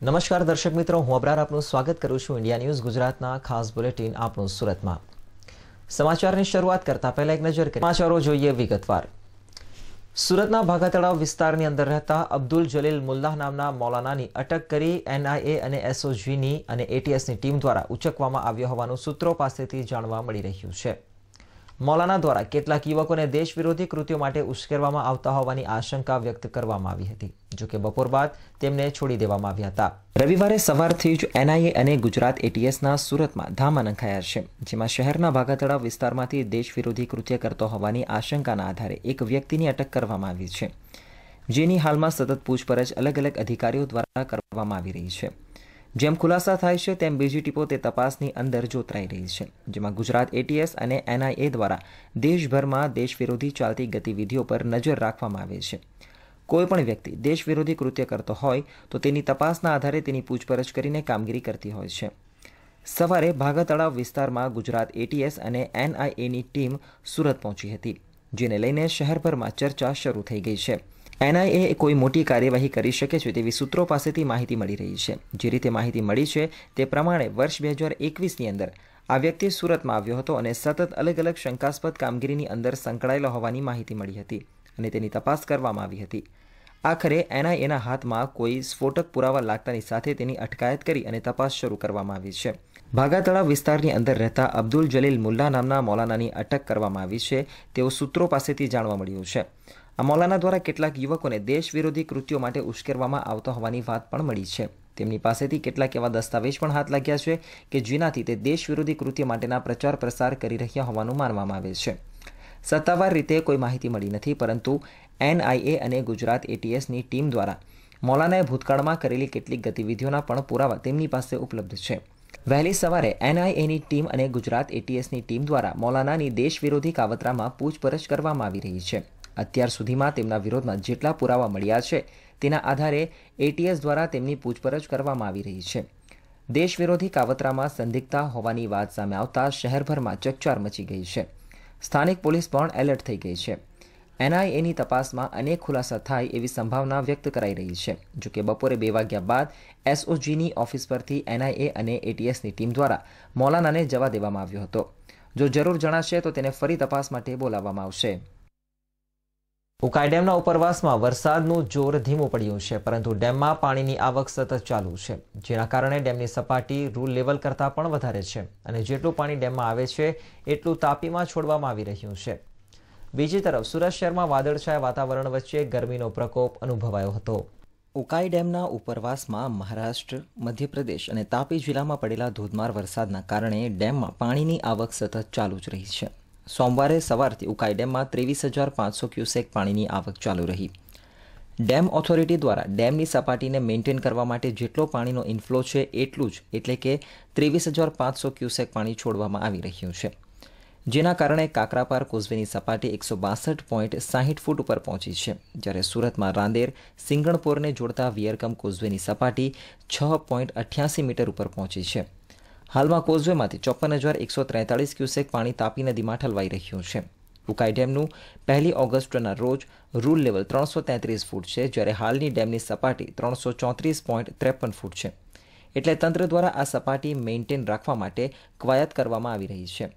નમસ્કાર દર્શક મિત્રો હું અબરાર આપનું સ્વાગત કરું છું ઇન્ડિયા ન્યૂઝ ગુજરાતના ખાસ બુલેટિન આપણું સુરતમાં સમાચારની શરૂઆત કરતા પહેલા એક નજર સમાચારો જોઈએ વિગતવાર સુરતના ભાગાતળાવ વિસ્તારની અંદર રહેતા અબ્દુલ જલીલ મુલ્લાહ નામના મૌલાનાની અટક કરી એનઆઈએ અને એસઓજીની અને એટીએસની ટીમ દ્વારા ઉચકવામાં આવ્યો હોવાનું સૂત્રો પાસેથી જાણવા મળી રહ્યું છે મૌલાના દ્વારા કેટલાક યુવકોને દેશ વિરોધી કૃત્યો માટે ઉશ્કેરવામાં આવતા હોવાની આશંકા વ્યક્ત કરવામાં આવી હતી જોકે બપોર બાદ તેમને છોડી દેવામાં આવ્યા હતા રવિવારે સવારથી જ એનઆઈએ અને ગુજરાત એટીએસના સુરતમાં ધામા નંખાયા છે જેમાં શહેરના વાઘાતળા વિસ્તારમાંથી દેશ વિરોધી કૃત્ય કરતો હોવાની આશંકાના આધારે એક વ્યક્તિની અટક કરવામાં આવી છે જેની હાલમાં સતત પૂછપરછ અલગ અલગ અધિકારીઓ દ્વારા કરવામાં આવી રહી છે જેમ ખુલાસા થાય છે તેમ બીજી ટીપો તે તપાસની અંદર જોતરાઈ રહી છે જેમાં ગુજરાત એટીએસ અને એનઆઈએ દ્વારા દેશભરમાં દેશ વિરોધી ચાલતી ગતિવિધિઓ પર નજર રાખવામાં આવે છે કોઈપણ વ્યક્તિ દેશ વિરોધી કૃત્ય કરતો હોય તો તેની તપાસના આધારે તેની પૂછપરછ કરીને કામગીરી કરતી હોય છે સવારે ભાગા તળાવ વિસ્તારમાં ગુજરાત એટીએસ અને એનઆઈએની ટીમ સુરત પહોંચી હતી જેને લઈને શહેરભરમાં ચર્ચા શરૂ થઈ ગઈ છે એનઆઈએ કોઈ મોટી કાર્યવાહી કરી શકે છે તેવી સૂત્રો પાસેથી માહિતી મળી રહી છે જે રીતે માહિતી મળી છે તે પ્રમાણે વર્ષ બે હજાર એકવીસની અંદર આ વ્યક્તિ સુરતમાં આવ્યો હતો અને સતત અલગ અલગ શંકાસ્પદ કામગીરીની અંદર સંકળાયેલો હોવાની માહિતી મળી હતી અને તેની તપાસ કરવામાં આવી હતી આખરે એનઆઈએના હાથમાં કોઈ સ્ફોટક પુરાવા લાગતાની સાથે તેની અટકાયત કરી અને તપાસ શરૂ કરવામાં આવી છે ભાગા વિસ્તારની અંદર રહેતા અબ્દુલ જલીલ મુલ્લા નામના મૌલાનાની અટક કરવામાં આવી છે તેવું સૂત્રો પાસેથી જાણવા મળ્યું છે આ મૌલાના દ્વારા કેટલાક યુવકોને દેશ વિરોધી કૃત્યો માટે ઉશ્કેરવામાં આવતા હોવાની વાત પણ મળી છે તેમની પાસેથી કેટલાક એવા દસ્તાવેજ પણ હાથ લાગ્યા છે કે જેનાથી તે દેશ વિરોધી કૃત્ય માટેના પ્રચાર પ્રસાર કરી રહ્યા હોવાનું માનવામાં આવે છે સત્તાવાર રીતે કોઈ માહિતી મળી નથી પરંતુ એનઆઈએ અને ગુજરાત એટીએસની ટીમ દ્વારા મૌલાનાએ ભૂતકાળમાં કરેલી કેટલીક ગતિવિધિઓના પણ પુરાવા તેમની પાસે ઉપલબ્ધ છે વહેલી સવારે એનઆઈએની ટીમ અને ગુજરાત એટીએસની ટીમ દ્વારા મૌલાનાની દેશ વિરોધી કાવતરામાં પૂછપરછ કરવામાં આવી રહી છે અત્યાર સુધીમાં તેમના વિરોધમાં જેટલા પુરાવા મળ્યા છે તેના આધારે એટીએસ દ્વારા તેમની પૂછપરછ કરવામાં આવી રહી છે દેશ વિરોધી કાવતરામાં સંદિગ્ધતા હોવાની વાત સામે આવતા શહેરભરમાં ચકચાર મચી ગઈ છે સ્થાનિક પોલીસ પણ એલર્ટ થઈ ગઈ છે એનઆઈએની તપાસમાં અનેક ખુલાસા થાય એવી સંભાવના વ્યક્ત કરાઈ રહી છે જો કે બપોરે બે વાગ્યા બાદ એસઓજીની ઓફિસ પરથી એનઆઈએ અને એટીએસની ટીમ દ્વારા મૌલાનાને જવા દેવામાં આવ્યો હતો જો જરૂર જણાશે તો તેને ફરી તપાસ માટે બોલાવવામાં આવશે ઉકાઈ ડેમના ઉપરવાસમાં વરસાદનું જોર ધીમું પડ્યું છે પરંતુ ડેમમાં પાણીની આવક સતત ચાલુ છે જેના કારણે ડેમની સપાટી રૂલ લેવલ કરતાં પણ વધારે છે અને જેટલું પાણી ડેમમાં આવે છે એટલું તાપીમાં છોડવામાં આવી રહ્યું છે બીજી તરફ સુરત શહેરમાં વાદળછાયા વાતાવરણ વચ્ચે ગરમીનો પ્રકોપ અનુભવાયો હતો ઉકાઈ ડેમના ઉપરવાસમાં મહારાષ્ટ્ર મધ્યપ્રદેશ અને તાપી જિલ્લામાં પડેલા ધોધમાર વરસાદના કારણે ડેમમાં પાણીની આવક સતત ચાલુ જ રહી છે સોમવારે સવારથી ઉકાઈ ડેમમાં ત્રેવીસ હજાર પાંચસો ક્યુસેક પાણીની આવક ચાલુ રહી ડેમ ઓથોરિટી દ્વારા ડેમની સપાટીને મેન્ટેન કરવા માટે જેટલો પાણીનો ઇન્ફ્લો છે એટલું જ એટલે કે ત્રેવીસ હજાર પાંચસો ક્યુસેક પાણી છોડવામાં આવી રહ્યું છે જેના કારણે કાકરાપાર કોઝવેની સપાટી એકસો બાસઠ પોઈન્ટ સાહીઠ ફૂટ ઉપર પહોંચી છે જ્યારે સુરતમાં રાંદેર સિંગણપોરને જોડતા વિયરકમ કોઝવેની સપાટી છ પોઈન્ટ અઠ્યાસી મીટર ઉપર પહોંચી છે હાલમાં કોઝવેમાંથી ચોપન હજાર એકસો ત્રેતાળીસ ક્યુસેક પાણી તાપી નદીમાં ઠલવાઈ રહ્યું છે ઉકાઈ ડેમનું પહેલી ઓગસ્ટના રોજ રૂલ લેવલ ત્રણસો તેત્રીસ ફૂટ છે જ્યારે હાલની ડેમની સપાટી ત્રણસો ચોત્રીસ પોઈન્ટ ત્રેપન ફૂટ છે એટલે તંત્ર દ્વારા આ સપાટી મેન્ટેન રાખવા માટે કવાયત કરવામાં આવી રહી છે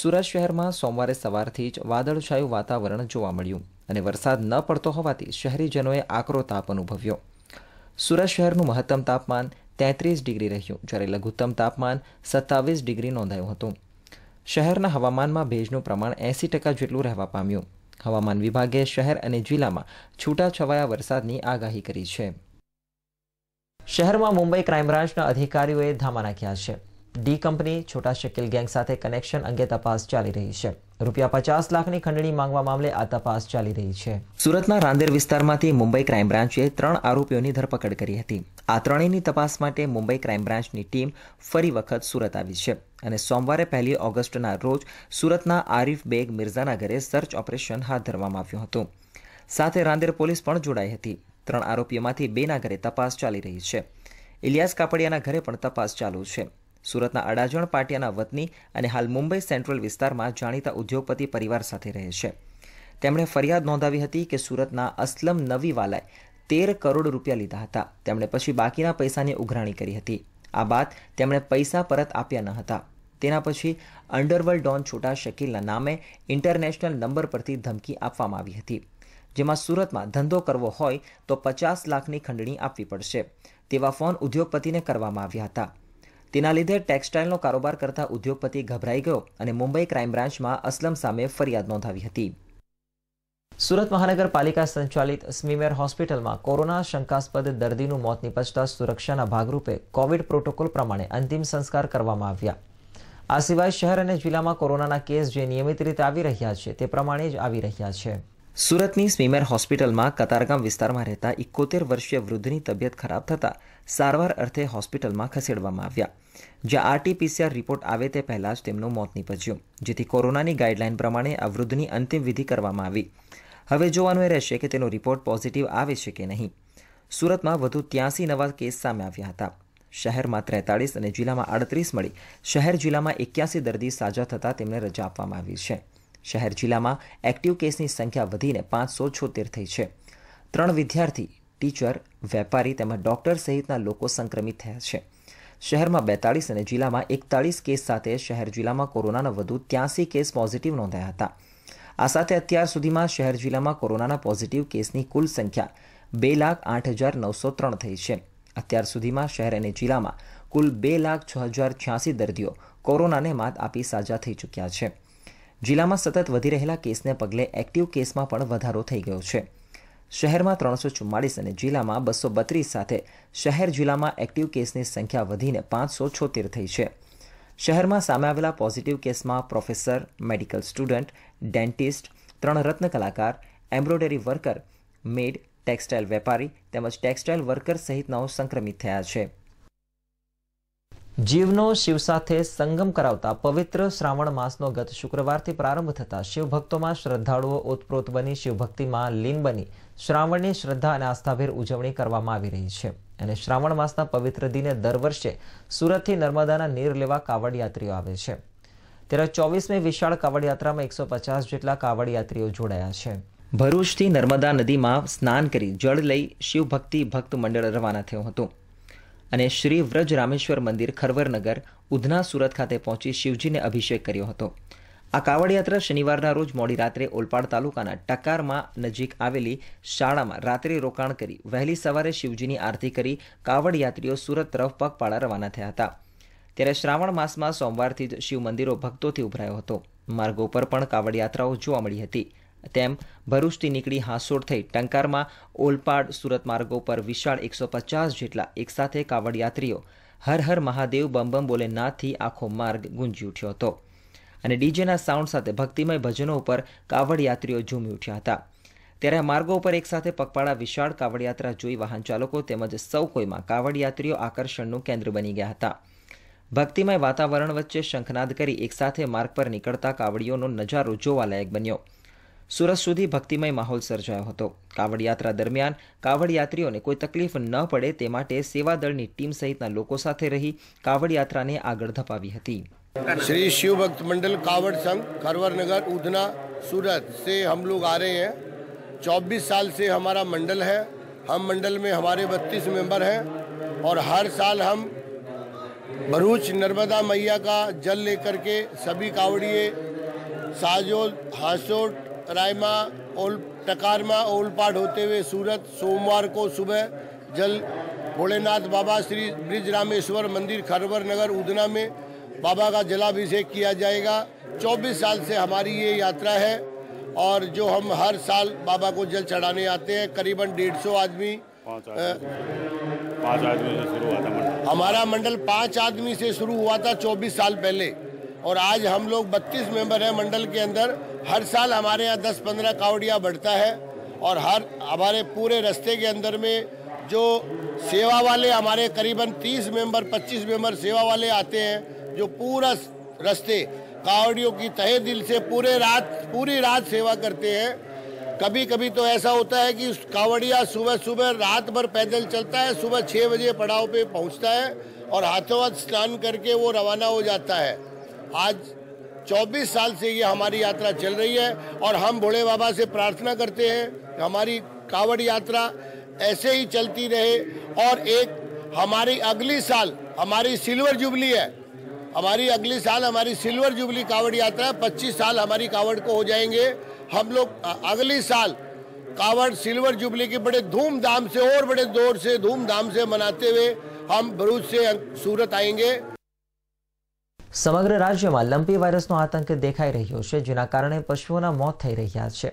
સુરત શહેરમાં સોમવારે સવારથી જ વાદળછાયું વાતાવરણ જોવા મળ્યું અને વરસાદ ન પડતો હોવાથી શહેરીજનોએ આકરો તાપ અનુભવ્યો સુરત શહેરનું મહત્તમ તાપમાન તેત્રીસ ડિગ્રી રહ્યું જ્યારે લઘુત્તમ તાપમાન સત્તાવીસ ડિગ્રી નોંધાયું હતું શહેરના હવામાનમાં ભેજનું પ્રમાણ એંસી ટકા જેટલું રહેવા પામ્યું હવામાન વિભાગે શહેર અને જિલ્લામાં છૂટાછવાયા વરસાદની આગાહી કરી છે શહેરમાં મુંબઈ ક્રાઇમ બ્રાન્ચના અધિકારીઓએ ધામા નાખ્યા છે D company Chhota Shakeel gang સાથે કનેક્શન અંગે તપાસ ચાલી રહી છે રૂપિયા પચાસ લાખની ખંડણી માંગવા મામલે આ તપાસ ચાલી રહી છે સુરતના રાંદેર વિસ્તારમાંથી મુંબઈ ક્રાઇમ બ્રાન્ચે ત્રણ આરોપીઓની ધરપકડ કરી હતી આ ત્રણેયની તપાસ માટે મુંબઈ ક્રાઇમ બ્રાન્ચની ટીમ ફરી વખત સુરત આવી છે અને સોમવારે પહેલી ઓગસ્ટના રોજ સુરતના આરીફ બેગ મિર્ઝાના ઘરે સર્ચ ઓપરેશન હાથ ધરવામાં આવ્યું હતું સાથે રાંદેર પોલીસ પણ જોડાઈ હતી ત્રણ આરોપીઓમાંથી બેના ઘરે તપાસ ચાલી રહી છે ઇલિયાસ કાપડિયાના ઘરે પણ તપાસ ચાલુ છે સુરતના અડાજણ પાટિયાના વતની અને હાલ મુંબઈ સેન્ટ્રલ વિસ્તારમાં જાણીતા ઉદ્યોગપતિ પરિવાર સાથે રહે છે તેમણે ફરિયાદ નોંધાવી હતી કે સુરતના અસલમ નવીવાલાએ તેર કરોડ રૂપિયા લીધા હતા તેમણે પછી બાકીના પૈસાની ઉઘરાણી કરી હતી આ બાદ તેમણે પૈસા પરત આપ્યા ન હતા તેના પછી અંડરવર્લ્ડ ડોન છોટા શકીલના નામે ઇન્ટરનેશનલ નંબર પરથી ધમકી આપવામાં આવી હતી જેમાં સુરતમાં ધંધો કરવો હોય તો પચાસ લાખની ખંડણી આપવી પડશે તેવા ફોન ઉદ્યોગપતિને કરવામાં આવ્યા હતા તેના લીધે ટેક્સટાઇલનો કારોબાર કરતા ઉદ્યોગપતિ ગભરાઈ ગયો અને મુંબઈ ક્રાઇમ બ્રાન્ચમાં અસલમ સામે ફરિયાદ નોંધાવી હતી સુરત મહાનગરપાલિકા સંચાલિત સ્મીમેર હોસ્પિટલમાં કોરોના શંકાસ્પદ દર્દીનું મોત નિપજતા સુરક્ષાના ભાગરૂપે કોવિડ પ્રોટોકોલ પ્રમાણે અંતિમ સંસ્કાર કરવામાં આવ્યા આ સિવાય શહેર અને જિલ્લામાં કોરોનાના કેસ જે નિયમિત રીતે આવી રહ્યા છે તે પ્રમાણે જ આવી રહ્યા છે સુરતની સ્મીમેર હોસ્પિટલમાં કતારગામ વિસ્તારમાં રહેતા ઇકોતેર વર્ષીય વૃદ્ધની તબિયત ખરાબ થતાં સારવાર અર્થે હોસ્પિટલમાં ખસેડવામાં આવ્યા જ્યાં આરટીપીસીઆર રિપોર્ટ આવે તે પહેલાં જ તેમનું મોત નીપજ્યું જેથી કોરોનાની ગાઈડલાઇન પ્રમાણે આ વૃદ્ધની અંતિમ વિધિ કરવામાં આવી હવે જોવાનું એ રહેશે કે તેનો રિપોર્ટ પોઝિટિવ આવે છે કે નહીં સુરતમાં વધુ ત્યાંસી નવા કેસ સામે આવ્યા હતા શહેરમાં ત્રેતાળીસ અને જિલ્લામાં આડત્રીસ મળી શહેર જિલ્લામાં એક્યાસી દર્દી સાજા થતાં તેમને રજા આપવામાં આવી છે શહેર જિલ્લામાં એક્ટિવ કેસની સંખ્યા વધીને પાંચસો છોતેર થઈ છે ત્રણ વિદ્યાર્થી ટીચર વેપારી તેમજ ડોક્ટર સહિતના લોકો સંક્રમિત થયા છે શહેરમાં બેતાળીસ અને જિલ્લામાં એકતાળીસ કેસ સાથે શહેર જિલ્લામાં કોરોનાના વધુ ત્યાંસી કેસ પોઝિટિવ નોંધાયા હતા આ સાથે અત્યાર સુધીમાં શહેર જિલ્લામાં કોરોનાના પોઝિટિવ કેસની કુલ સંખ્યા બે લાખ આઠ હજાર નવસો ત્રણ થઈ છે અત્યાર સુધીમાં શહેર અને જિલ્લામાં કુલ બે લાખ છ હજાર છ્યાસી દર્દીઓ કોરોનાને માત આપી સાજા થઈ ચૂક્યા છે જિલ્લામાં સતત વધી રહેલા કેસને પગલે એક્ટિવ કેસમાં પણ વધારો થઈ ગયો છે શહેરમાં ત્રણસો ચુમ્માળીસ અને જિલ્લામાં બસો બત્રીસ સાથે શહેર જિલ્લામાં એક્ટિવ કેસની સંખ્યા વધીને પાંચસો છોતેર થઈ છે શહેરમાં સામે આવેલા પોઝિટિવ કેસમાં પ્રોફેસર મેડિકલ સ્ટુડન્ટ ડેન્ટિસ્ટ ત્રણ રત્ન કલાકાર એમ્બ્રોઇડરી વર્કર મેડ ટેક્સટાઇલ વેપારી તેમજ ટેક્સટાઇલ વર્કર સહિતનાઓ સંક્રમિત થયા છે જીવનો શિવ સાથે સંગમ કરાવતા પવિત્ર શ્રાવણ માસનો ગત શુક્રવારથી પ્રારંભ થતાં શિવભક્તોમાં શ્રદ્ધાળુઓ ઓતપ્રોત બની શિવભક્તિમાં લીન બની શ્રાવણની શ્રદ્ધા અને આસ્થાભેર ઉજવણી કરવામાં આવી રહી છે અને શ્રાવણ માસના પવિત્ર દિને દર વર્ષે સુરતથી નર્મદાના નીર લેવા કાવડ યાત્રીઓ આવે છે ત્યારે ચોવીસમી વિશાળ કાવડયાત્રામાં એકસો પચાસ જેટલા કાવડ યાત્રીઓ જોડાયા છે ભરૂચથી નર્મદા નદીમાં સ્નાન કરી જળ લઈ શિવભક્તિ ભક્ત મંડળ રવાના થયું હતું અને શ્રી વ્રજ રામેશ્વર મંદિર ખરવરનગર ઉધના સુરત ખાતે પહોંચી શિવજીને અભિષેક કર્યો હતો આ કાવડ યાત્રા શનિવારના રોજ મોડી રાત્રે ઓલપાડ તાલુકાના ટકારમાં નજીક આવેલી શાળામાં રાત્રે રોકાણ કરી વહેલી સવારે શિવજીની આરતી કરી કાવડ યાત્રીઓ સુરત તરફ પગપાળા રવાના થયા હતા ત્યારે શ્રાવણ માસમાં સોમવારથી જ શિવ મંદિરો ભક્તોથી ઉભરાયો હતો માર્ગો પર પણ કાવડયાત્રાઓ જોવા મળી હતી તેમ ભરૂચથી નીકળી હાંસોડ થઈ ટંકારમાં ઓલપાડ સુરત માર્ગો પર વિશાળ એકસો પચાસ જેટલા એકસાથે કાવડ યાત્રીઓ હર હર મહાદેવ બમ બમ બોલે નાથી આખો માર્ગ ગુંજી ઉઠ્યો હતો અને ડીજેના સાઉન્ડ સાથે ભક્તિમય ભજનો ઉપર કાવડ યાત્રીઓ ઝૂમી ઉઠ્યા હતા ત્યારે માર્ગો ઉપર એકસાથે પગપાળા વિશાળ કાવડયાત્રા જોઈ વાહન ચાલકો તેમજ સૌ કોઈમાં કાવડયાત્રીઓ આકર્ષણનું કેન્દ્ર બની ગયા હતા ભક્તિમય વાતાવરણ વચ્ચે શંખનાદ કરી એકસાથે માર્ગ પર નીકળતા કાવડીઓનો નજારો જોવાલાયક બન્યો સુરત સુધી ભક્તિમય માહોલ સર્જાયો હતો કાવડયાત્રા દરમિયાન કાવડયાત્રીઓને કોઈ તકલીફ ન પડે તે માટે સેવાદળની ટીમ સહિતના લોકો સાથે રહી કાવડયાત્રાને આગળ ધપાવી હતી श्री शिव भक्त मंडल कावड़ संघ खरवर नगर उधना सूरत से हम लोग आ रहे हैं 24 साल से हमारा मंडल है हम मंडल में हमारे 32 मेंबर हैं और हर साल हम भरूच नर्मदा मैया का जल लेकर के सभी कावड़िए साजोल हाशोट रायमा ओल टकारमा ओलपाट होते हुए सूरत सोमवार को सुबह जल भोलेनाथ बाबा श्री ब्रिज रामेश्वर मंदिर खरवर नगर उधना में बाबा का जलाभिषेक किया जाएगा 24 साल से हमारी ये यात्रा है और जो हम हर साल बाबा को जल चढ़ाने आते हैं करीबन डेढ़ सौ आदमी हमारा मंडल पाँच आदमी से शुरू हुआ था चौबीस साल पहले और आज हम लोग बत्तीस मेंबर हैं मंडल के अंदर हर साल हमारे यहाँ दस पंद्रह कावड़िया बढ़ता है और हर हमारे पूरे रास्ते के अंदर में जो सेवा वाले हमारे करीबन तीस मेंबर पच्चीस मेंबर सेवा वाले आते हैं जो पूरा रास्ते कावड़ियों की तहे दिल से पूरे रात पूरी रात सेवा करते हैं कभी कभी तो ऐसा होता है कि कावड़िया सुबह सुबह रात भर पैदल चलता है सुबह छः बजे पड़ाव पे पहुंचता है और हाथों हाथ स्नान करके वो रवाना हो जाता है आज 24 साल से ये हमारी यात्रा चल रही है और हम भोले बाबा से प्रार्थना करते हैं हमारी कावड़ यात्रा ऐसे ही चलती रहे और एक हमारी अगली साल हमारी सिल्वर जुबली है हमारी अगले साल हमारी सिल्वर जुबली कावड़ यात्रा है पच्चीस साल हमारी कावड़ को हो जाएंगे हम लोग अगले साल कावड़ सिल्वर जुबली की बड़े धूमधाम से और बड़े दौर से धूमधाम से मनाते हुए हम भरूच से સુરત આएंगे સમગ્ર રાજ્યમાં લંપી વાયરસનો આતંક દેખાઈ રહ્યો છે જેના કારણે પશુઓના મોત થઈ રહ્યા છે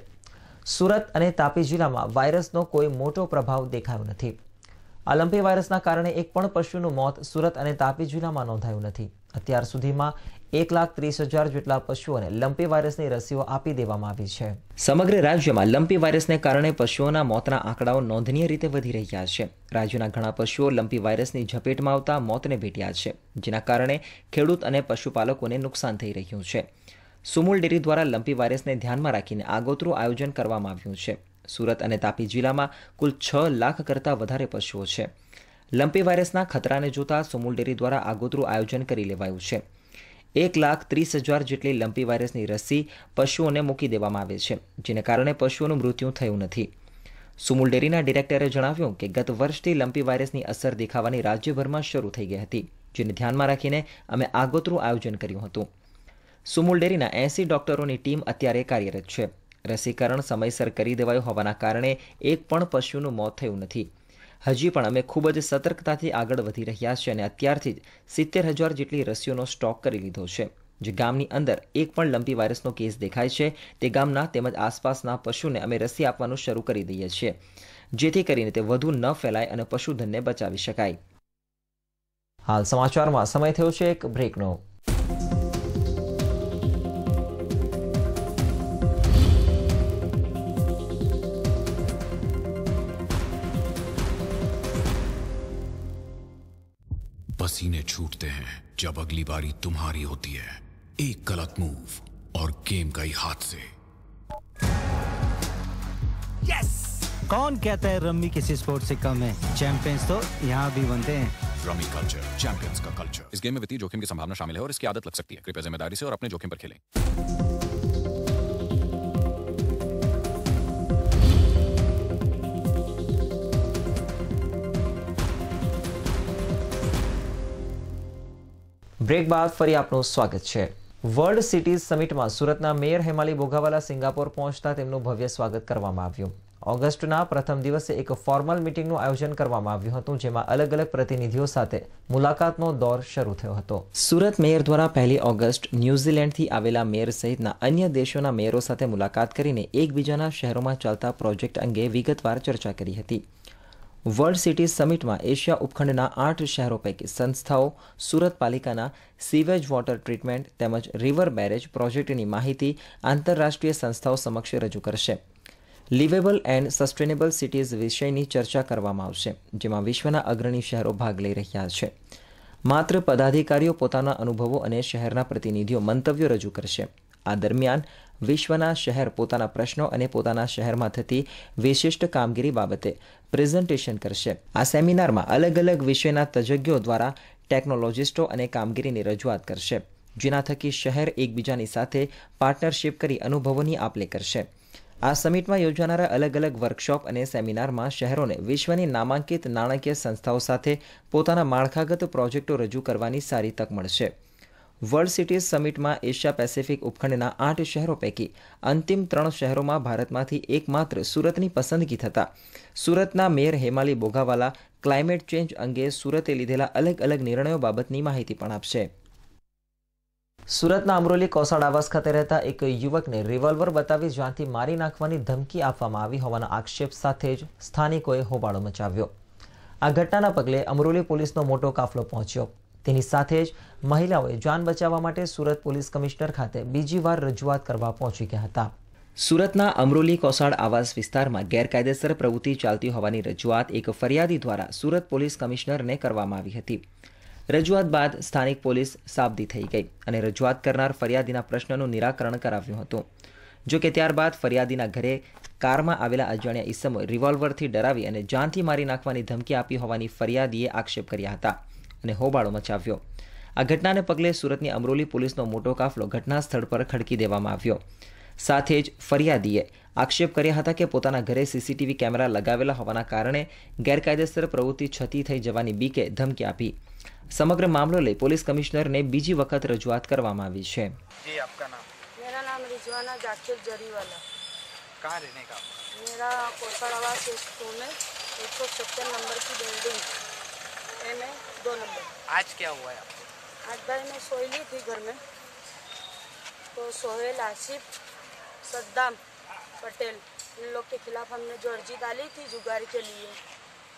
સુરત અને તાપી જિલ્લામાં વાયરસનો કોઈ મોટો પ્રભાવ દેખાયો નથી આ લંપી વાયરસના કારણે એક પણ પશુનું મોત સુરત અને તાપી જિલ્લામાં નોંધાયું નથી અત્યાર સુધીમાં એક લાખ ત્રીસ હજાર જેટલા પશુઓને લંપી વાયરસની રસીઓ આપી દેવામાં આવી છે સમગ્ર રાજ્યમાં લંપી વાયરસને કારણે પશુઓના મોતના આંકડાઓ નોંધનીય રીતે વધી રહ્યા છે રાજ્યના ઘણા પશુઓ લંપી વાયરસની ઝપેટમાં આવતા મોતને ભેટ્યા છે જેના કારણે ખેડૂત અને પશુપાલકોને નુકસાન થઈ રહ્યું છે સુમૂલ ડેરી દ્વારા લંપી વાયરસને ધ્યાનમાં રાખીને આગોતરું આયોજન કરવામાં આવ્યું છે સુરત અને તાપી જિલ્લામાં કુલ છ લાખ કરતાં વધારે પશુઓ છે લંપી વાયરસના ખતરાને જોતા સુમૂલ ડેરી દ્વારા આગોતરું આયોજન કરી લેવાયું છે એક લાખ ત્રીસ હજાર જેટલી લંપી વાયરસની રસી પશુઓને મૂકી દેવામાં આવે છે જેને કારણે પશુઓનું મૃત્યુ થયું નથી સુમૂલ ડેરીના ડિરેક્ટરે જણાવ્યું કે ગત વર્ષથી લંપી વાયરસની અસર દેખાવાની રાજ્યભરમાં શરૂ થઈ ગઈ હતી જેને ધ્યાનમાં રાખીને અમે આગોતરું આયોજન કર્યું હતું સુમૂલ ડેરીના એસી ડોક્ટરોની ટીમ અત્યારે કાર્યરત છે રસીકરણ સમયસર કરી દેવાયું હોવાના કારણે એક પણ પશુનું મોત થયું નથી હજી પણ અમે ખૂબ જ સતર્કતાથી આગળ વધી રહ્યા છીએ અને અત્યારથી જ સિત્તેર હજાર જેટલી રસીઓનો સ્ટોક કરી લીધો છે જે ગામની અંદર એક પણ લંબી વાયરસનો કેસ દેખાય છે તે ગામના તેમજ આસપાસના પશુને અમે રસી આપવાનું શરૂ કરી દઈએ છીએ જેથી કરીને તે વધુ ન ફેલાય અને પશુધનને બચાવી શકાય હાલ સમાચારમાં સમય થયો છે એક બ્રેકનો पसीने छूटते हैं जब अगली बारी तुम्हारी होती है एक गलत मूव और गेम का ही हाथ से yes! कौन कहता है रम्मी किसी स्पोर्ट से कम है चैंपियंस तो यहाँ भी बनते हैं रमी कल्चर चैंपियंस का कल्चर इस गेम में वित्तीय जोखिम की संभावना शामिल है और इसकी आदत लग सकती है कृपया जिम्मेदारी से और अपने जोखिम पर खेलें બ્રેક બાદ ફરી આપનું સ્વાગત છે વર્લ્ડ સિટીઝ સમિટમાં સુરતના મેયર હેમાલી બોઘાવાલા સિંગાપોર પહોંચતા તેમનું ભવ્ય સ્વાગત કરવામાં આવ્યું ઓગસ્ટના પ્રથમ દિવસે એક ફોર્મલ મિટિંગનું આયોજન કરવામાં આવ્યું હતું જેમાં અલગ અલગ પ્રતિનિધિઓ સાથે મુલાકાતનો દોર શરૂ થયો હતો સુરત મેયર દ્વારા પહેલી ઓગસ્ટ ન્યૂઝીલેન્ડથી આવેલા મેયર સહિતના અન્ય દેશોના મેયરો સાથે મુલાકાત કરીને એકબીજાના શહેરોમાં ચાલતા પ્રોજેક્ટ અંગે વિગતવાર ચર્ચા કરી હતી વર્લ્ડ સિટીઝ સમિટમાં એશિયા ઉપખંડના આઠ શહેરો પૈકી સંસ્થાઓ સુરત પાલિકાના સીવેજ વોટર ટ્રીટમેન્ટ તેમજ રિવર બેરેજ પ્રોજેક્ટની માહિતી આંતરરાષ્ટ્રીય સંસ્થાઓ સમક્ષ રજૂ કરશે લિવેબલ એન્ડ સસ્ટેનેબલ સિટીઝ વિષયની ચર્ચા કરવામાં આવશે જેમાં વિશ્વના અગ્રણી શહેરો ભાગ લઈ રહ્યા છે માત્ર પદાધિકારીઓ પોતાના અનુભવો અને શહેરના પ્રતિનિધિઓ મંતવ્યો રજૂ કરશે આ દરમિયાન વિશ્વના શહેર પોતાના પ્રશ્નો અને પોતાના શહેરમાં થતી વિશિષ્ટ કામગીરી બાબતે પ્રેઝન્ટેશન કરશે આ સેમિનારમાં અલગ અલગ વિષયના તજજ્ઞો દ્વારા ટેકનોલોજીસ્ટો અને કામગીરીની રજૂઆત કરશે જેના થકી શહેર એકબીજાની સાથે પાર્ટનરશિપ કરી અનુભવોની આપ લે કરશે આ સમિટમાં યોજાનારા અલગ અલગ વર્કશોપ અને સેમિનારમાં શહેરોને વિશ્વની નામાંકિત નાણાકીય સંસ્થાઓ સાથે પોતાના માળખાગત પ્રોજેક્ટો રજૂ કરવાની સારી તક મળશે વર્લ્ડ સિટીઝ સમિટમાં એશિયા પેસિફિક ઉપખંડના આઠ શહેરો પૈકી અંતિમ ત્રણ શહેરોમાં ભારતમાંથી એકમાત્ર સુરતની પસંદગી થતાં સુરતના mayor Hemali Bogawala climate change અંગે સુરતે લીધેલા અલગ અલગ નિર્ણયો બાબતની માહિતી પણ આપશે સુરતના અમરોલી કોસાડ આવાસ ખાતે રહેતા એક યુવકને રિવોલ્વર બતાવી જ્યાંથી મારી નાખવાની ધમકી આપવામાં આવી હોવાના આક્ષેપ સાથે જ સ્થાનિકોએ હોબાળો મચાવ્યો આ ઘટનાના પગલે અમરોલી પોલીસનો મોટો કાફલો પહોંચ્યો તેની સાથે જ મહિલાઓએ જાન બચાવવા માટે સુરત પોલીસ કમિશનર ખાતે બીજી વાર રજૂઆત કરવા પહોંચી ગયા હતા સુરતના અમરોલી કોસાડ આવાસ વિસ્તારમાં ગેરકાયદેસર પ્રવૃત્તિ ચાલતી હોવાની રજૂઆત એક ફરિયાદી દ્વારા સુરત પોલીસ કમિશનરને કરવામાં આવી હતી રજૂઆત બાદ સ્થાનિક પોલીસ સાબદી થઈ ગઈ અને રજૂઆત કરનાર ફરિયાદીના પ્રશ્નનું નિરાકરણ કરાવ્યું હતું જો કે ત્યારબાદ ફરિયાદીના ઘરે કારમાં આવેલા અજાણ્યા ઈસમો રિવોલ્વરથી ડરાવી અને જાનથી મારી નાખવાની ધમકી આપી હોવાની ફરિયાદીએ આક્ષેપ કર્યા હતા અને હોબાળો મચાવ્યો આ ઘટનાને પગલે સુરતની અમરોલી પોલીસનો મોટો કાફલો ઘટના સ્થળ પર ખડકી દેવામાં આવ્યો સાથે જ ફરિયાદીએ આક્ષેપ કર્યા હતા કે પોતાના ઘરે સીસીટીવી કેમેરા લગાવેલા હોવાના કારણે ગેરકાયદેસર પ્રવૃત્તિ છતી થઈ જવાની બીકે ધમકી આપી સમગ્ર મામલો લઈ પોલીસ કમિશનરને બીજી વખત રજૂઆત કરવામાં આવી છે નામ રિજવાના જાકિર જરીવાલા कहाँ रहने का मेरा कोसाड़ावा सेक्टर में एक सौ सत्तर नंबर कमरे में दो नंबर आज क्या हुआ है आपको आज भाई मैं सोई ली थी घर में तो सोहेल आसिफ सद्दाम पटेल इन लोग के खिलाफ हमने जो अर्जी डाली थी जुगाड़ के लिए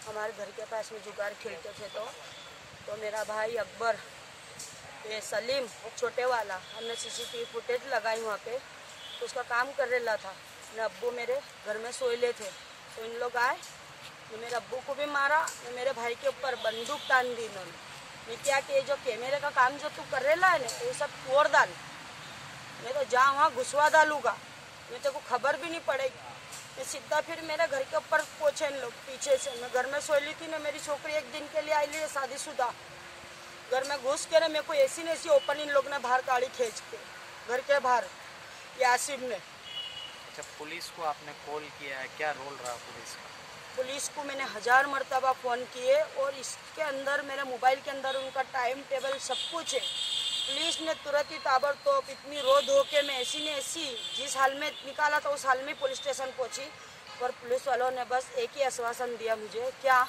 हमारे घर के पास में जुगाड़ खेलते थे तो तो मेरा भाई अकबर ये सलीम छोटे वाला हमने सीसीटीवी फुटेज लगाई वहाँ पे तो उसका काम कर रहा था अब्बू मेरे घर में सोए ले थे तो इन लोग आए ने मेरे अबू को भी मारा ने मेरे भाई के ऊपर बंदूक तान दी इन्होंने मैं क्या कि जो कैमरे का काम जो तू कर रहा है ना वो सब तोड़ डाल मैं तो जा वहाँ घुसवा डालूंगा मैं तेरे को खबर भी नहीं पड़ेगी मैं सीधा फिर मेरे घर के ऊपर पहुँचे इन लोग पीछे से मैं घर में सोई ली थी ना मेरी छोकरी एक दिन के लिए आई ली शादीशुदा घर में घुस के ना मेरे को ऐसी ने ऐसी ओपन इन लोग ने बाहर काड़ी खींच के घर के बाहर यासिब ने अच्छा पुलिस को आपने कॉल किया है क्या रोल रहा पुलिस का पुलिस को मैंने हज़ार मरतबा फ़ोन किए और इसके अंदर मेरे मोबाइल के अंदर उनका टाइम टेबल सब कुछ है पुलिस ने तुरंत ही ताबड़तोप इतनी रो धो के मैं ऐसी ने ऐसी जिस हाल में निकाला था उस हाल में पुलिस स्टेशन पहुंची और पुलिस वालों ने बस एक ही आश्वासन दिया मुझे क्या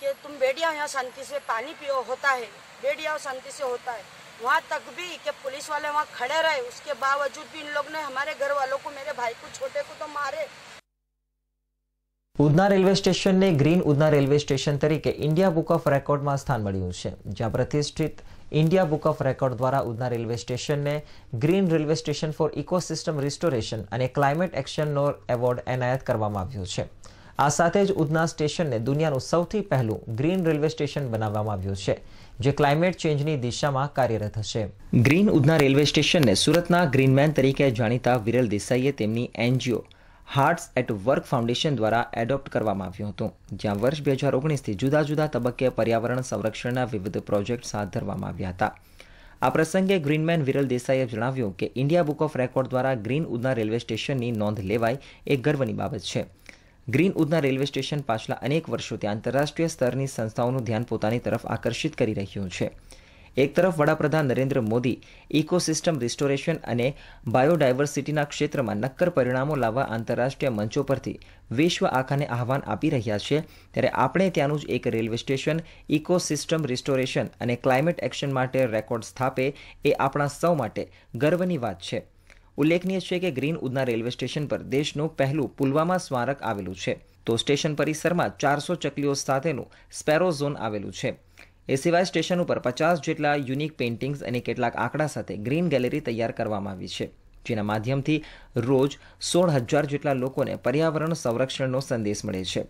कि तुम बेटिया यहाँ शांति से पानी पियो होता है बेटिया शांति से होता है वहाँ तक भी कि पुलिस वाले वहाँ खड़े रहे उसके बावजूद भी इन लोग ने हमारे घर वालों को मेरे भाई को छोटे को तो मारे ઉધના રેલવે સ્ટેશનને ગ્રીન ઉધના રેલવે સ્ટેશન તરીકે ઇન્ડિયા બુક ઓફ રેકોર્ડમાં સ્થાન મળ્યું છે જ્યાં પ્રતિષ્ઠિત ઇન્ડિયા બુક ઓફ રેકોર્ડ દ્વારા ઉધના રેલવે સ્ટેશનને green railway station for ecosystem restoration અને ક્લાઇમેટ એક્શનનો એવોર્ડ એનાયત કરવામાં આવ્યો છે આ સાથે જ ઉધના સ્ટેશનને દુનિયાનું સૌથી પહેલું ગ્રીન રેલવે સ્ટેશન બનાવવામાં આવ્યું છે જે ક્લાઇમેટ ચેન્જની દિશામાં કાર્યરત હશે ગ્રીન ઉધના રેલવે સ્ટેશનને સુરતના ગ્રીનમેન તરીકે જાણીતા વિરલ દેસાઈએ તેમની NGO hearts at work foundation દ્વારા એડોપ્ટ કરવામાં આવ્યું હતું જ્યાં વર્ષ બે હજાર ઓગણીસથી જુદા જુદા તબક્કે પર્યાવરણ સંરક્ષણના વિવિધ પ્રોજેક્ટ્સ હાથ ધરવામાં આવ્યા હતા આ પ્રસંગે ગ્રીનમેન વિરલ દેસાઈએ જણાવ્યું કે ઇન્ડિયા બુક ઓફ રેકોર્ડ દ્વારા ગ્રીન ઉદના રેલવે સ્ટેશનની નોંધ લેવાય એ ગર્વની બાબત છે ગ્રીન ઉદના રેલવે સ્ટેશન પાછલા અનેક વર્ષોથી આંતરરાષ્ટ્રીય સ્તરની સંસ્થાઓનું ધ્યાન પોતાની તરફ આકર્ષિત કરી રહ્યું છે એક તરફ વડાપ્રધાન નરેન્દ્ર મોદી ઇકોસિસ્ટમ રિસ્ટોરેશન અને બાયોડાયવર્સિટીના ક્ષેત્રમાં નક્કર પરિણામો લાવવા આંતરરાષ્ટ્રીય મંચો પરથી વિશ્વ આખાને આહવાન આપી રહ્યા છે ત્યારે આપણે ત્યાંનું જ એક રેલવે સ્ટેશન ઇકોસિસ્ટમ રિસ્ટોરેશન અને ક્લાઇમેટ એક્શન માટે રેકોર્ડ સ્થાપે એ આપણા સૌ માટે ગર્વની વાત છે ઉલ્લેખનીય છે કે ગ્રીન ઉદના રેલવે સ્ટેશન પર દેશનું પહેલું પુલવામા સ્મારક આવેલું છે તો સ્ટેશન પરિસરમાં ચારસો ચકલીઓ સાથેનું સ્પેરો ઝોન આવેલું છે એ સિવાય સ્ટેશન ઉપર પચાસ જેટલા યુનિક પેઇન્ટિંગ્સ અને કેટલાક આંકડા સાથે ગ્રીન ગેલેરી તૈયાર કરવામાં આવી છે જેના માધ્યમથી રોજ સોળ હજાર જેટલા લોકોને પર્યાવરણ સંરક્ષણનો સંદેશ મળે છે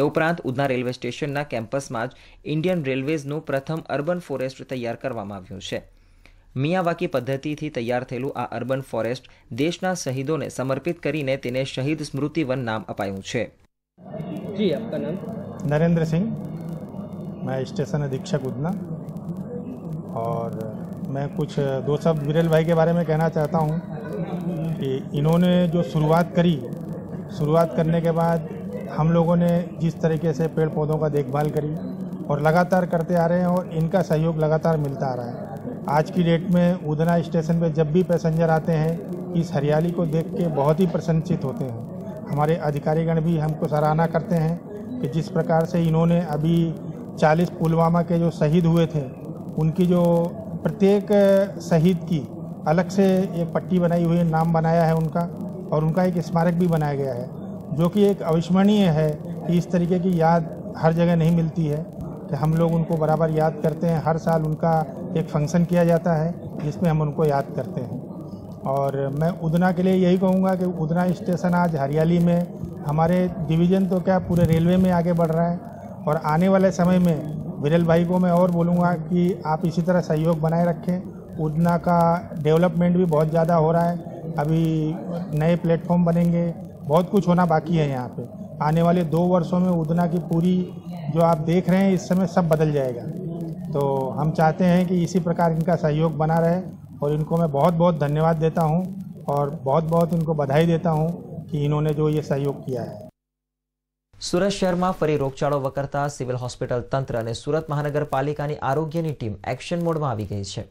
એ ઉપરાંત ઉધના રેલવે સ્ટેશનના કેમ્પસમાં જ ઇન્ડિયન રેલવેઝનું પ્રથમ અર્બન ફોરેસ્ટ તૈયાર કરવામાં આવ્યું છે મિયાવાકી પદ્ધતિથી તૈયાર થયેલું આ અર્બન ફોરેસ્ટ દેશના શહીદોને સમર્પિત કરીને તેને શહીદ સ્મૃતિવન નામ અપાયું છે જી આપકા નામ નરેન્દ્ર સિંહ मैं स्टेशन अधीक्षक उधना और मैं कुछ दो शब्द विरल भाई के बारे में कहना चाहता हूँ कि इन्होंने जो शुरुआत करी शुरुआत करने के बाद हम लोगों ने जिस तरीके से पेड़ पौधों का देखभाल करी और लगातार करते आ रहे हैं और इनका सहयोग लगातार मिलता आ रहा है आज की डेट में उधना स्टेशन पर जब भी पैसेंजर आते हैं इस हरियाली को देख के बहुत ही प्रशंसित होते हैं हमारे अधिकारीगण भी हमको सराहना करते हैं कि जिस प्रकार से इन्होंने अभी चालीस पुलवामा के जो शहीद हुए थे उनकी जो प्रत्येक शहीद की अलग से एक पट्टी बनाई हुई नाम बनाया है उनका और उनका एक स्मारक भी बनाया गया है जो कि एक अविस्मरणीय है कि इस तरीके की याद हर जगह नहीं मिलती है कि हम लोग उनको बराबर याद करते हैं हर साल उनका एक फंक्शन किया जाता है जिसमें हम उनको याद करते हैं और मैं उदना के लिए यही कहूँगा कि उदना स्टेशन आज हरियाली में हमारे डिवीज़न तो क्या पूरे रेलवे में आगे बढ़ रहा है और आने वाले समय में विरल भाई को मैं और बोलूँगा कि आप इसी तरह सहयोग बनाए रखें उदना का डेवलपमेंट भी बहुत ज़्यादा हो रहा है अभी नए प्लेटफॉर्म बनेंगे बहुत कुछ होना बाकी है यहाँ पे आने वाले दो वर्षों में उदना की पूरी जो आप देख रहे हैं इस समय सब बदल जाएगा तो हम चाहते हैं कि इसी प्रकार इनका सहयोग बना रहे और इनको मैं बहुत बहुत धन्यवाद देता हूँ और बहुत बहुत इनको बधाई देता हूँ कि इन्होंने जो ये सहयोग किया है સુરત શહેરમાં ફરી રોગચાળો વકરતા સિવિલ હોસ્પિટલ તંત્ર અને સુરત મહાનગરપાલિકાની આરોગ્યની ટીમ એક્શન મોડમાં આવી ગઈ છે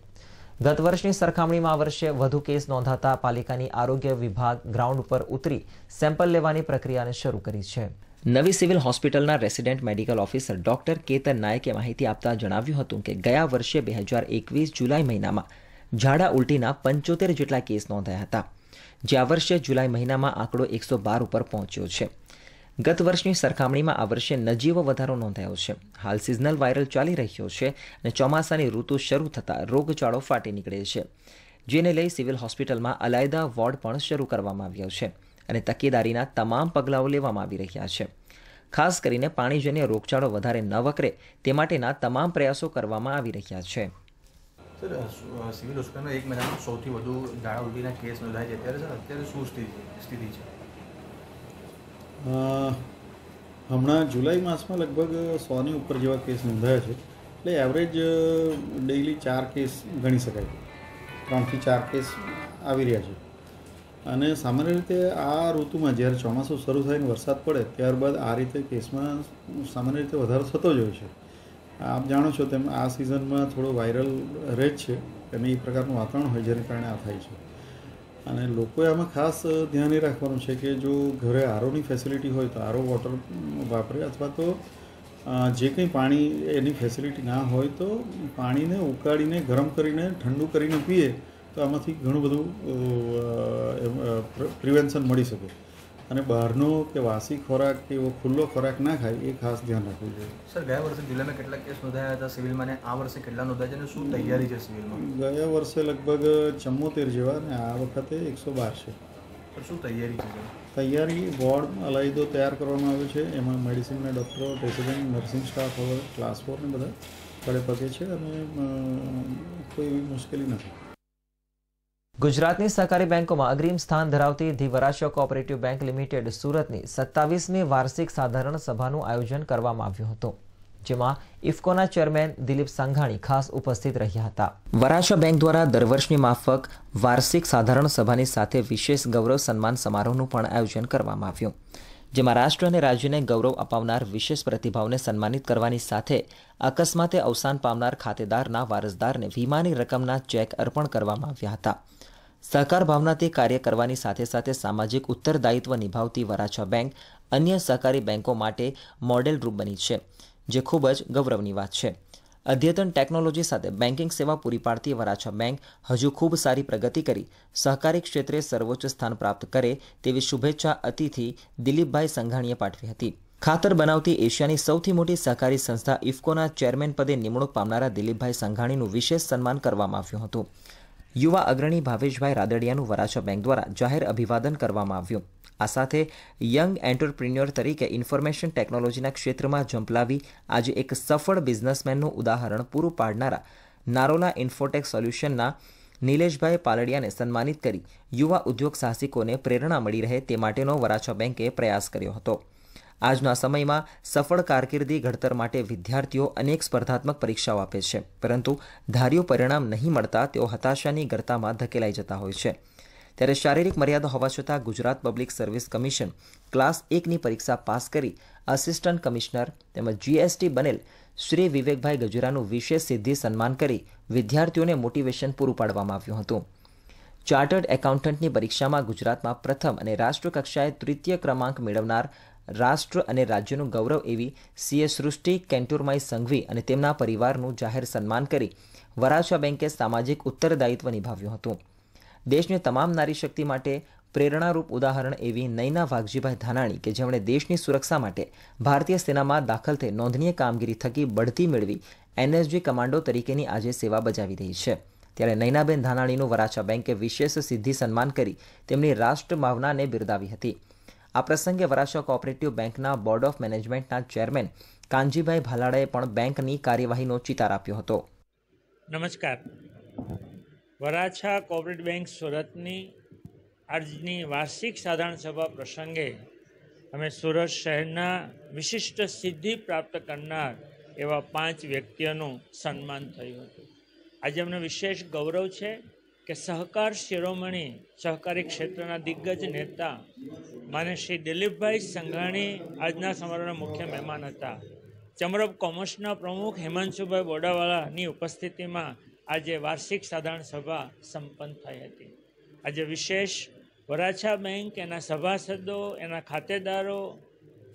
ગત વર્ષની સરખામણીમાં આ વર્ષે વધુ કેસ નોંધાતા પાલિકાની આરોગ્ય વિભાગ ગ્રાઉન્ડ ઉપર ઉતરી સેમ્પલ લેવાની પ્રક્રિયાને શરૂ કરી છે નવી સિવિલ હોસ્પિટલના resident medical officer doctor Ketan નાયકે માહિતી આપતા જણાવ્યું હતું કે ગયા વર્ષે બે હજાર એકવીસ જુલાઈ મહિનામાં ઝાડા ઉલટીના પંચોતેર જેટલા કેસ નોંધાયા હતા જે આ વર્ષે જુલાઈ મહિનામાં આંકડો એકસો બાર ઉપર પહોંચ્યો છે ગત વર્ષની સરખામણીમાં આ વર્ષે નજીવો વધારો નોંધાયો છે હાલ સિઝનલ વાયરલ ચાલી રહ્યો છે અને ચોમાસાની ઋતુ શરૂ થતાં રોગચાળો ફાટી નીકળે છે જેને લઈ સિવિલ હોસ્પિટલમાં અલાયદા વોર્ડ પણ શરૂ કરવામાં આવ્યો છે અને તકેદારીના તમામ પગલાઓ લેવામાં આવી રહ્યા છે ખાસ કરીને પાણીજન્ય રોગચાળો વધારે ન વકરે તે માટેના તમામ પ્રયાસો કરવામાં આવી રહ્યા છે સર સિવિલ હોસ્પિટલમાં એક મહિનામાં સૌથી વધુ ગાળા ઉલટીના કેસ નોંધાય છે અત્યારે સર અત્યારે શું સ્થિતિ છે હમણાં જુલાઈ માસમાં લગભગ સોની ઉપર જેવા કેસ નોંધાયા છે એટલે એવરેજ ડેઈલી ચાર કેસ ગણી શકાય ત્રણથી ચાર કેસ આવી રહ્યા છે અને સામાન્ય રીતે આ ઋતુમાં જ્યારે ચોમાસું શરૂ થાય ને વરસાદ પડે ત્યારબાદ આ રીતે કેસમાં સામાન્ય રીતે વધારો થતો જ હોય છે આપ જાણો છો તેમ આ સિઝનમાં થોડો વાયરલ રેજ છે અને એ પ્રકારનું વાતાવરણ હોય જેને કારણે આ થાય છે અને લોકોએ આમાં ખાસ ધ્યાન એ રાખવાનું છે કે જો ઘરે આરોની ફેસિલિટી હોય તો આરો વોટર વાપરે અથવા તો જે કંઈ પાણી એની ફેસિલિટી ના હોય તો પાણીને ઉકાળીને ગરમ કરીને ઠંડુ કરીને પીએ તો આમાંથી ઘણું બધું પ્રિવેન્શન મળી શકે અને બહારનો કે વાસી ખોરાક કે એવો ખુલ્લો ખોરાક ના ખાય એ ખાસ ધ્યાન રાખવું જોઈએ સર ગયા વર્ષે જુલાઈમાં કેટલા કેસ નોંધાયા હતા સિવિલમાં અને આ વર્ષે કેટલા નોંધાયા છે અને શું તૈયારી છે સિવિલમાં ગયા વર્ષે લગભગ ચમોતેર જેવા અને આ વખતે એકસો બાર છે શું તૈયારી છે તૈયારી વોર્ડ અલાયદો તૈયાર કરવામાં આવ્યો છે એમાં મેડિસિનના ડૉક્ટરો પ્રેસિડેન્ટ નર્સિંગ સ્ટાફ હવે ક્લાસ ફોર ને બધા પડે પગે છે અને કોઈ એવી મુશ્કેલી નથી ગુજરાતની સહકારી બેંકોમાં અગ્રીમ સ્થાન ધરાવતી the Varachha cooperative bank limited સુરતની સત્તાવીસમી વાર્ષિક સાધારણ સભાનું આયોજન કરવામાં આવ્યું હતું જેમાં ઇફકોના ચેરમેન દિલીપ સંઘાણી ખાસ ઉપસ્થિત રહ્યા હતા વરાશા બેંક દ્વારા દર વર્ષની માફક વાર્ષિક સાધારણ સભાની સાથે વિશેષ ગૌરવ સન્માન સમારોહનું પણ આયોજન કરવામાં આવ્યું જેમાં રાષ્ટ્ર અને રાજ્યને ગૌરવ અપાવનાર વિશેષ પ્રતિભાવને સન્માનિત કરવાની સાથે અકસ્માતે અવસાન પામનાર ખાતેદારના વારસદારને વીમાની રકમના ચેક અર્પણ કરવામાં આવ્યા હતા સહકાર ભાવનાથી કાર્ય કરવાની સાથે સાથે સામાજિક ઉત્તરદાયિત્વ નિભાવતી વરાછા બેંક અન્ય સહકારી બેંકો માટે મોડેલ રૂપ બની છે જે ખૂબ જ ગૌરવની વાત છે અદ્યતન ટેકનોલોજી સાથે બેન્કિંગ સેવા પૂરી પાડતી વરાછા બેંક હજુ ખૂબ સારી પ્રગતિ કરી સહકારી ક્ષેત્રે સર્વોચ્ચ સ્થાન પ્રાપ્ત કરે તેવી શુભેચ્છા અતિથિ દિલીપભાઈ સંઘાણીએ પાઠવી હતી ખાતર બનાવતી એશિયાની સૌથી મોટી સહકારી સંસ્થા ઇફકોના ચેરમેન પદે નિમણૂક પામનારા દિલીપભાઈ સંઘાણીનું વિશેષ સન્માન કરવામાં આવ્યું હતું યુવા અગ્રણી ભાવેશભાઈ રાદડિયાનું વરાછા બેંક દ્વારા જાહેર અભિવાદન કરવામાં આવ્યું આ સાથે યંગ એન્ટરપ્રિન્યોર તરીકે ઇન્ફોર્મેશન ટેકનોલોજીના ક્ષેત્રમાં ઝંપલાવી આજે એક સફળ બિઝનેસમેનનું ઉદાહરણ પૂરું પાડનારા નારોલા ઇન્ફોટેક સોલ્યુશનના નિલેશભાઈ પાલડિયાને સન્માનિત કરી યુવા ઉદ્યોગ સાહસિકોને પ્રેરણા મળી રહે તે માટેનો વરાછા બેંકે પ્રયાસ કર્યો હતો આજના સમયમાં સફળ કારકિર્દી ઘડતર માટે વિદ્યાર્થીઓ અનેક સ્પર્ધાત્મક પરીક્ષાઓ આપે છે પરંતુ ધાર્યું પરિણામ નહીં મળતા તેઓ હતાશાની ગરતામાં ધકેલાઈ જતા હોય છે ત્યારે શારીરિક મર્યાદા હોવા છતાં Gujarat public service commission class એકની પરીક્ષા પાસ કરી અસિસ્ટન્ટ કમિશનર તેમજ જીએસટી બનેલ શ્રી વિવેકભાઈ ગજુરાનું વિશેષ સિદ્ધિ સન્માન કરી વિદ્યાર્થીઓને મોટિવેશન પૂરું પાડવામાં આવ્યું હતું ચાર્ટર્ડ એકાઉન્ટન્ટની પરીક્ષામાં ગુજરાતમાં પ્રથમ અને રાષ્ટ્રકક્ષાએ તૃતીય ક્રમાંક મેળવનાર રાષ્ટ્ર અને રાજ્યનું ગૌરવ એવી સીએ સૃષ્ટિ કેન્ટુરમાઈ સંઘવી અને તેમના પરિવારનું જાહેર સન્માન કરી વરાછા બેન્કે સામાજિક ઉત્તરદાયિત્વ નિભાવ્યું હતું દેશની તમામ નારી શક્તિ માટે પ્રેરણારૂપ ઉદાહરણ એવી નૈના વાઘજીભાઈ ધાનાણી કે જેમણે દેશની સુરક્ષા માટે ભારતીય સેનામાં દાખલ થઈ નોંધનીય કામગીરી થકી બઢતી મેળવી એનએસજી કમાન્ડો તરીકેની આજે સેવા બજાવી રહી છે ત્યારે નૈનાબેન ધાનાણીનું વરાછા બેન્કે વિશેષ સિદ્ધિ સન્માન કરી તેમની રાષ્ટ્ર ભાવનાને બિરદાવી હતી આ પ્રસંગે વરાછા કોઓપરેટિવ બેંકના બોર્ડ ઓફ મેનેજમેન્ટના ચેરમેન કાનજીભાઈ ભાલાડાએ પણ બેંકની કાર્યવાહીનો ચિતાર આપ્યો હતો નમસ્કાર વરાછા કોઓપરેટિવ બેંક સુરતની આજની વાર્ષિક સાધારણ સભા પ્રસંગે અમે સુરત શહેરના વિશિષ્ટ સિદ્ધિ પ્રાપ્ત કરનાર એવા પાંચ વ્યક્તિઓનું સન્માન થયું હતું આજે અમને વિશેષ ગૌરવ છે કે સહકાર શિરોમણી સહકારી ક્ષેત્રના દિગ્ગજ નેતા માને શ્રી દિલીપભાઈ સંઘાણી આજના સમારોહના મુખ્ય મહેમાન હતા ચમરબ કોમર્સના પ્રમુખ હેમાંશુભાઈ બોડાવાલાની ઉપસ્થિતિમાં આજે વાર્ષિક સાધારણ સભા સંપન્ન થઈ હતી આજે વિશેષ વરાછા બેંક એના સભાસદો એના ખાતેદારો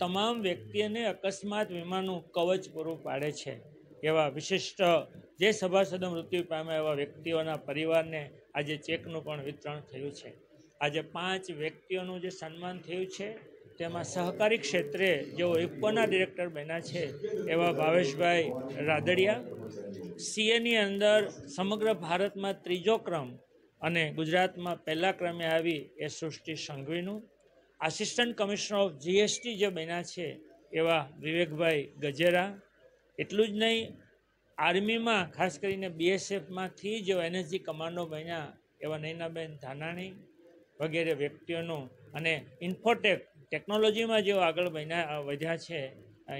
તમામ વ્યક્તિઓને અકસ્માત વીમાનું કવચ પૂરું પાડે છે એવા વિશિષ્ટ જે સભાસદો મૃત્યુ પામ્યા એવા વ્યક્તિઓના પરિવારને આજે ચેકનું પણ વિતરણ થયું છે આજે પાંચ વ્યક્તિઓનું જે સન્માન થયું છે તેમાં સહકારી ક્ષેત્રે જેઓ ઇફકોના ડિરેક્ટર બન્યા છે એવા ભાવેશભાઈ રાદડિયા સીએની અંદર સમગ્ર ભારતમાં ત્રીજો ક્રમ અને ગુજરાતમાં પહેલા ક્રમે આવી એ સૃષ્ટિ સંઘવીનું આસિસ્ટન્ટ કમિશનર ઓફ જીએસટી જે બન્યા છે એવા વિવેકભાઈ ગજેરા એટલું જ નહીં આર્મીમાં ખાસ કરીને બીએસએફમાંથી જ એનએસજી કમાન્ડો બન્યા એવા નૈનાબેન ધાનાણી વગેરે વ્યક્તિઓનું અને ઇન્ફોટેક ટેકનોલોજીમાં જેઓ આગળ બન્યા વધ્યા છે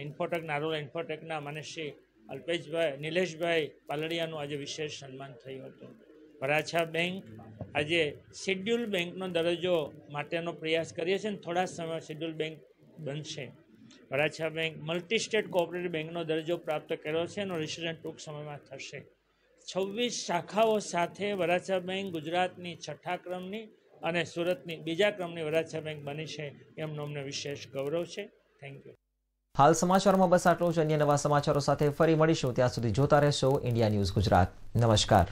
ઇન્ફોટેક નારોલા ઇન્ફોટેકના મનશ્રી અલ્પેશભાઈ નિલેશભાઈ પાલડિયાનું આજે વિશેષ સન્માન થયું હતું વરાછા બેંક આજે શેડ્યુલ બેંકનો દરજ્જો માટેનો પ્રયાસ કરીએ છીએ અને થોડા સમય શેડ્યુલ બેંક બનશે Varachha bank multi state cooperative બેંકનો દરજ્જો પ્રાપ્ત કર્યો છે એનો રિસિઝન ટૂંક સમયમાં થશે છવ્વીસ શાખાઓ સાથે વરાછા બેંક ગુજરાતની છઠ્ઠા ક્રમની અને સુરતની બીજા ક્રમની વરાછા બેંક બની છે એમનો અમને વિશેષ ગૌરવ છે થેન્ક યુ હાલ સમાચારોમાં બસ આટલું જ અન્ય નવા સમાચારો સાથે ફરી મળીશું ત્યાં સુધી જોતા રહેશો ઇન્ડિયા ન્યૂઝ ગુજરાત નમસ્કાર